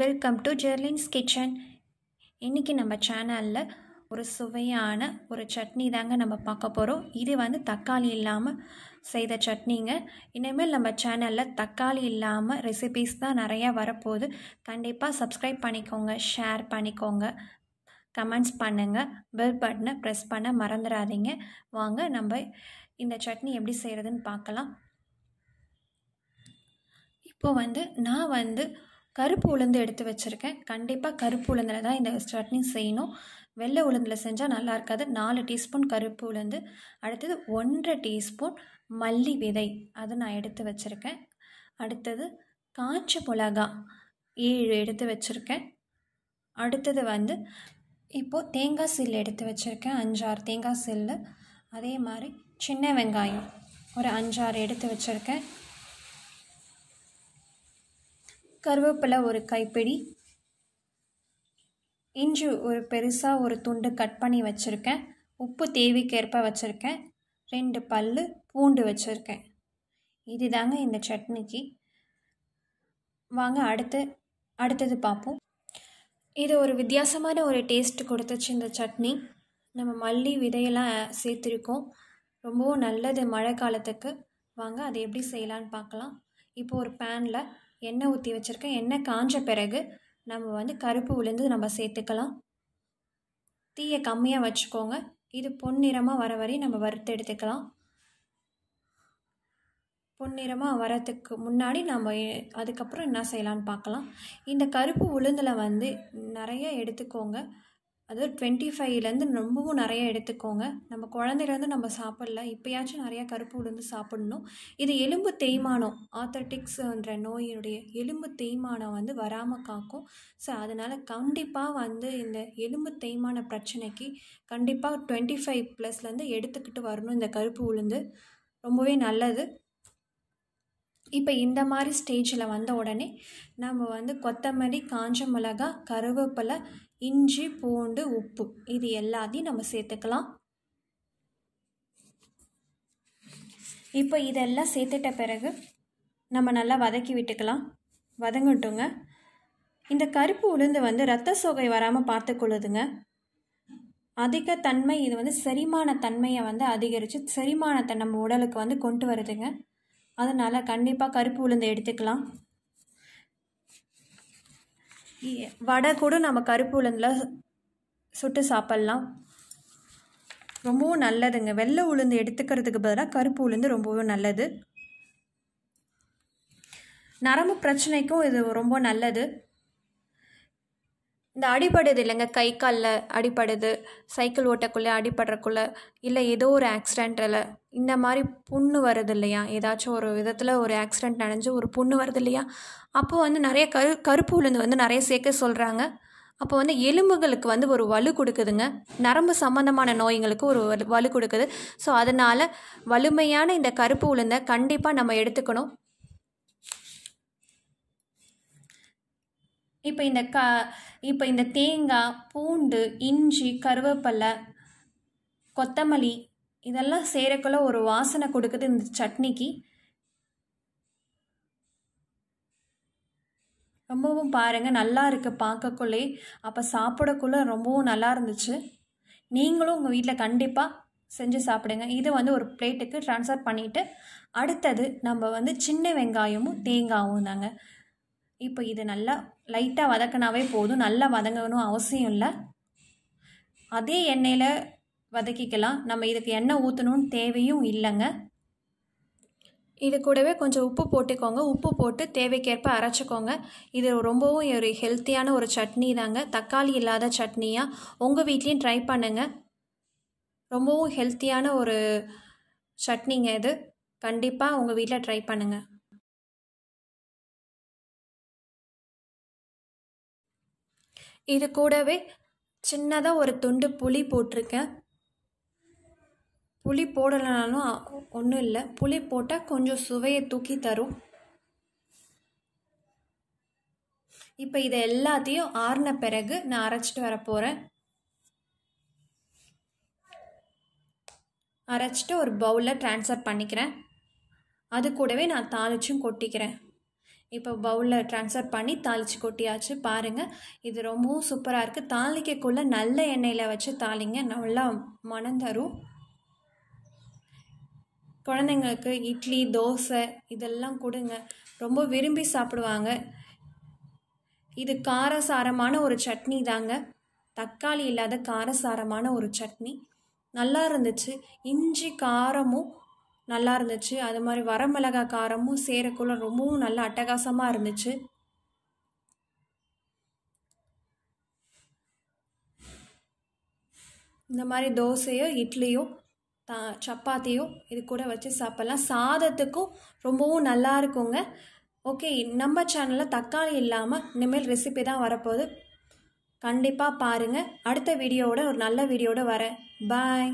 welcome to ஜெர்லின்ஸ் kitchen இன்றைக்கி நம்ம சேனலில் ஒரு சுவையான ஒரு சட்னி தாங்க நம்ம பார்க்க போகிறோம் இது வந்து தக்காளி இல்லாமல் செய்த சட்னிங்க இனிமேல் நம்ம சேனலில் தக்காளி இல்லாமல் ரெசிபீஸ் தான் நிறையா வரப்போகுது கண்டிப்பாக சப்ஸ்கிரைப் பண்ணிக்கோங்க ஷேர் பண்ணிக்கோங்க கமெண்ட்ஸ் பண்ணுங்கள் பெல் பட்டனை ப்ரெஸ் பண்ண மறந்துடாதீங்க வாங்க நம்ம இந்த சட்னி எப்படி செய்கிறதுன்னு பார்க்கலாம் இப்போது வந்து நான் வந்து கருப்பு உளுந்து எடுத்து வச்சுருக்கேன் கண்டிப்பாக கருப்பு உளுந்தில் தான் இந்த சட்னி செய்யணும் வெள்ளை உளுந்தில் செஞ்சால் நல்லா இருக்காது நாலு டீஸ்பூன் கருப்பு உளுந்து அடுத்தது ஒன்றரை டீஸ்பூன் மல்லி விதை அது நான் எடுத்து வச்சுருக்கேன் அடுத்தது காய்ச்ச மிளகா ஏழு எடுத்து வச்சுருக்கேன் அடுத்தது வந்து இப்போது தேங்காய் சில்லு எடுத்து வச்சுருக்கேன் அஞ்சாறு தேங்காய் சில்லு அதே மாதிரி சின்ன வெங்காயம் ஒரு அஞ்சாறு எடுத்து வச்சுருக்கேன் கருவேப்பிலை ஒரு கைப்பிடி இஞ்சி ஒரு பெருசாக ஒரு துண்டு கட் பண்ணி வச்சுருக்கேன் உப்பு தேவைக்கேற்ப வச்சுருக்கேன் ரெண்டு பல் பூண்டு வச்சுருக்கேன் இது தாங்க இந்த சட்னிக்கு வாங்க அடுத்து அடுத்தது பார்ப்போம் இது ஒரு வித்தியாசமான ஒரு டேஸ்ட் கொடுத்துச்சு இந்த சட்னி நம்ம மல்லி விதையெல்லாம் சேர்த்துருக்கோம் ரொம்பவும் நல்லது மழை காலத்துக்கு வாங்க அதை எப்படி செய்யலான்னு பார்க்கலாம் இப்போ ஒரு பேனில் எண்ணெய் ஊற்றி வச்சுருக்கேன் எண்ணெய் காஞ்ச பிறகு நம்ம வந்து கருப்பு உளுந்து நம்ம சேர்த்துக்கலாம் தீயை கம்மியாக வச்சுக்கோங்க இது பொன்னிறமாக வர வரையும் நம்ம வறுத்து எடுத்துக்கலாம் பொன்னிறமாக வரத்துக்கு முன்னாடி நம்ம அதுக்கப்புறம் என்ன செய்யலான்னு பார்க்கலாம் இந்த கருப்பு உளுந்தில் வந்து நிறைய எடுத்துக்கோங்க அதுவும் டுவெண்ட்டி ஃபைவ்லேருந்து ரொம்பவும் நிறைய எடுத்துக்கோங்க நம்ம குழந்தையிலேருந்து நம்ம சாப்பிடல இப்போயாச்சும் நிறையா கருப்பு உளுந்து சாப்பிடணும் இது எலும்பு தேய்மானம் ஆத்தட்டிக்ஸுன்ற நோயினுடைய எலும்பு தேய்மானம் வந்து வராமல் காக்கும் ஸோ அதனால் கண்டிப்பாக வந்து இந்த எலும்பு தேய்மான பிரச்சனைக்கு கண்டிப்பாக டுவெண்ட்டி ஃபைவ் ப்ளஸ்லேருந்து எடுத்துக்கிட்டு வரணும் இந்த கருப்பு உளுந்து ரொம்பவே நல்லது இப்போ இந்த மாதிரி ஸ்டேஜில் வந்த உடனே நம்ம வந்து கொத்தமல்லி காஞ்ச மிளகா கருவேப்பிலை இஞ்சி பூண்டு உப்பு இது எல்லாத்தையும் நம்ம சேர்த்துக்கலாம் இப்போ இதெல்லாம் சேர்த்துட்ட பிறகு நம்ம நல்லா வதக்கி விட்டுக்கலாம் வதங்கட்டுங்க இந்த கருப்பு உளுந்து வந்து ரத்த சோகை வராமல் பார்த்துக்கொள்ளுதுங்க அதிக தன்மை இது வந்து செரிமான தன்மையை வந்து அதிகரித்து செரிமானத்தை நம்ம உடலுக்கு வந்து கொண்டு வருதுங்க அதனால் கண்டிப்பாக கருப்பு உளுந்து எடுத்துக்கலாம் வடை கூட நம்ம கருப்பு உளுந்தில் சுட்டு சாப்பிட்லாம் ரொம்பவும் நல்லதுங்க வெள்ளை உளுந்து எடுத்துக்கிறதுக்கு பதிலாக கருப்பு உளுந்து ரொம்பவும் நல்லது நரம்பு பிரச்சனைக்கும் இது ரொம்ப நல்லது இந்த அடிப்படுது இல்லைங்க கை காலில் அடிப்படுது சைக்கிள் ஓட்டக்குள்ளே அடிபடுறக்குள்ளே இல்லை ஏதோ ஒரு ஆக்சிடெண்ட்டில் இந்த மாதிரி புண்ணு வருது இல்லையா ஏதாச்சும் ஒரு விதத்தில் ஒரு ஆக்சிடெண்ட் நடந்து ஒரு புண்ணு வருது இல்லையா அப்போது வந்து நிறைய கரு கருப்பு உளுந்து வந்து நிறைய சேர்க்க சொல்கிறாங்க அப்போ வந்து எலும்புகளுக்கு வந்து ஒரு வலு கொடுக்குதுங்க நரம்பு சம்மந்தமான நோய்களுக்கு ஒரு வலு கொடுக்குது ஸோ அதனால் வலிமையான இந்த கருப்பு உளுந்தை கண்டிப்பாக நம்ம எடுத்துக்கணும் இப்போ இந்த க இப்போ இந்த தேங்காய் பூண்டு இஞ்சி கருவேப்பில்லை கொத்தமல்லி இதெல்லாம் செய்கிறக்குள்ள ஒரு வாசனை கொடுக்குது இந்த சட்னிக்கு ரொம்பவும் பாருங்கள் நல்லா இருக்குது பார்க்கக்குள்ளே அப்போ சாப்பிடக்குள்ளே ரொம்பவும் நல்லா இருந்துச்சு நீங்களும் உங்கள் வீட்டில் கண்டிப்பாக செஞ்சு சாப்பிடுங்க இது வந்து ஒரு பிளேட்டுக்கு ட்ரான்ஸ்ஃபர் பண்ணிவிட்டு அடுத்தது நம்ம வந்து சின்ன வெங்காயமும் தேங்காயும் தாங்க இப்போ இது நல்லா லைட்டாக வதக்கினாவே போதும் நல்லா வதங்கணும் அவசியம் இல்லை அதே எண்ணெயில் வதக்கிக்கலாம் நம்ம இதுக்கு எண்ணெய் ஊற்றணும்னு தேவையும் இல்லைங்க இது கூடவே கொஞ்சம் உப்பு போட்டுக்கோங்க உப்பு போட்டு தேவைக்கேற்ப அரைச்சிக்கோங்க இது ரொம்பவும் ஒரு ஹெல்த்தியான ஒரு சட்னி தாங்க தக்காளி இல்லாத சட்னியாக உங்கள் வீட்லேயும் ட்ரை பண்ணுங்கள் ரொம்பவும் ஹெல்த்தியான ஒரு சட்னிங்க இது கண்டிப்பாக உங்கள் வீட்டில் ட்ரை பண்ணுங்கள் இது கூடவே சின்னதாக ஒரு துண்டு புளி போட்டிருக்கேன் புளி போடலைனாலும் ஒன்றும் இல்லை புளி போட்டால் கொஞ்சம் சுவையை தூக்கி தரும் இப்போ இதை எல்லாத்தையும் ஆறின பிறகு நான் அரைச்சிட்டு வர போகிறேன் அரைச்சிட்டு ஒரு பவுலில் ட்ரான்ஸ்ஃபர் பண்ணிக்கிறேன் அது கூடவே நான் தாளிச்சும் கொட்டிக்கிறேன் இப்போ பவுலில் ட்ரான்ஸ்ஃபர் பண்ணி தாளித்து கொட்டியாச்சு பாருங்கள் இது ரொம்பவும் சூப்பராக இருக்குது தாளிக்கக்குள்ளே நல்ல எண்ணெயில் வச்சு தாளிங்க நல்லா மனம் தரும் குழந்தைங்களுக்கு இட்லி தோசை இதெல்லாம் கொடுங்க ரொம்ப விரும்பி சாப்பிடுவாங்க இது காரசாரமான ஒரு சட்னி தாங்க தக்காளி இல்லாத காரசாரமான ஒரு சட்னி நல்லா இருந்துச்சு இஞ்சி காரமும் நல்லா இருந்துச்சு அது மாதிரி வரமிளகாய் காரமும் சேரக்குள்ள ரொம்பவும் நல்லா அட்டகாசமாக இருந்துச்சு இந்த மாதிரி தோசையோ இட்லியோ சப்பாத்தியோ சப்பாத்தியும் இது கூட வச்சு சாப்பிட்லாம் சாதத்துக்கும் ரொம்பவும் நல்லா இருக்குங்க ஓகே நம்ம சேனலில் தக்காளி இல்லாமல் இனிமேல் ரெசிபி தான் வரப்போகுது கண்டிப்பாக பாருங்கள் அடுத்த வீடியோவோட ஒரு நல்ல வீடியோட வரேன் பாய்